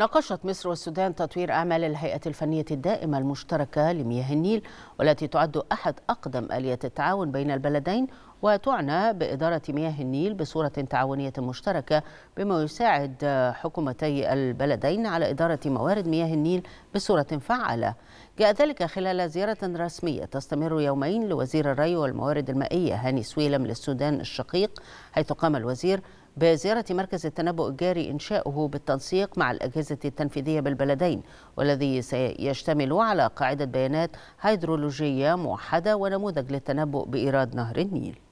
ناقشت مصر والسودان تطوير أعمال الهيئة الفنية الدائمة المشتركة لمياه النيل والتي تعد أحد أقدم آليات التعاون بين البلدين وتعنى بإدارة مياه النيل بصورة تعاونية مشتركة بما يساعد حكومتي البلدين على إدارة موارد مياه النيل بصورة فعالة جاء ذلك خلال زيارة رسمية تستمر يومين لوزير الري والموارد المائية هاني سويلم للسودان الشقيق حيث قام الوزير بزيارة مركز التنبؤ الجاري إنشاؤه بالتنسيق مع الأجهزة التنفيذية بالبلدين والذي سيشتمل على قاعدة بيانات هيدرولوجية موحدة ونموذج للتنبؤ بإيراد نهر النيل